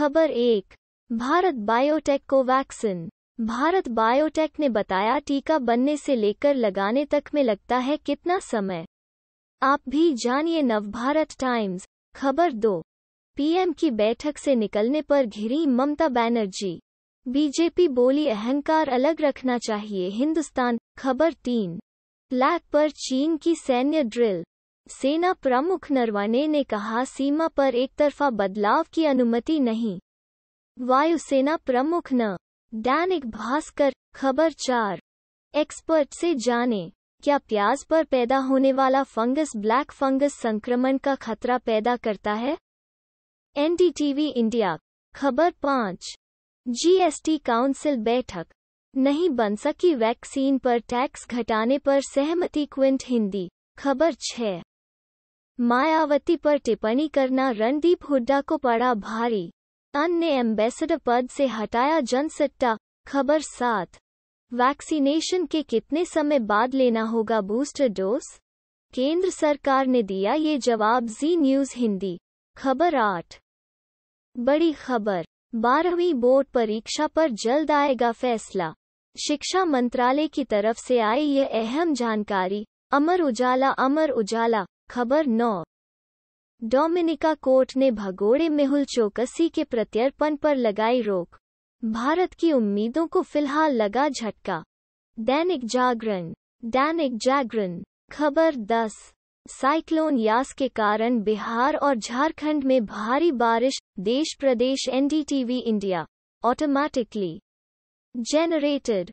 खबर एक भारत बायोटेक को वैक्सीन भारत बायोटेक ने बताया टीका बनने से लेकर लगाने तक में लगता है कितना समय आप भी जानिए नवभारत टाइम्स खबर दो पीएम की बैठक से निकलने पर घिरी ममता बनर्जी बीजेपी बोली अहंकार अलग रखना चाहिए हिंदुस्तान खबर तीन लैक पर चीन की सैन्य ड्रिल सेना प्रमुख नरवाने ने कहा सीमा पर एक तरफा बदलाव की अनुमति नहीं वायुसेना प्रमुख न दैनिक भास्कर खबर चार एक्सपर्ट से जाने क्या प्याज पर पैदा होने वाला फंगस ब्लैक फंगस संक्रमण का खतरा पैदा करता है एनडीटीवी इंडिया खबर पाँच जीएसटी काउंसिल बैठक नहीं बन सकी वैक्सीन पर टैक्स घटाने पर सहमति क्विंट हिंदी खबर छः मायावती पर टिप्पणी करना रणदीप हुड्डा को पड़ा भारी अन्य एम्बेसडर पद से हटाया जनसट्टा खबर सात वैक्सीनेशन के कितने समय बाद लेना होगा बूस्टर डोज केंद्र सरकार ने दिया ये जवाब जी न्यूज हिंदी खबर आठ बड़ी खबर बारहवीं बोर्ड परीक्षा पर जल्द आएगा फैसला शिक्षा मंत्रालय की तरफ से आई यह अहम जानकारी अमर उजाला अमर उजाला खबर नौ डोमिनिका कोर्ट ने भगोड़े मेहुल चौकसी के प्रत्यर्पण पर लगाई रोक भारत की उम्मीदों को फिलहाल लगा झटका दैनिक जागरण दैनिक जागरण खबर 10 साइक्लोन यास के कारण बिहार और झारखंड में भारी बारिश देश प्रदेश एनडीटीवी इंडिया ऑटोमैटिकली जेनरेटेड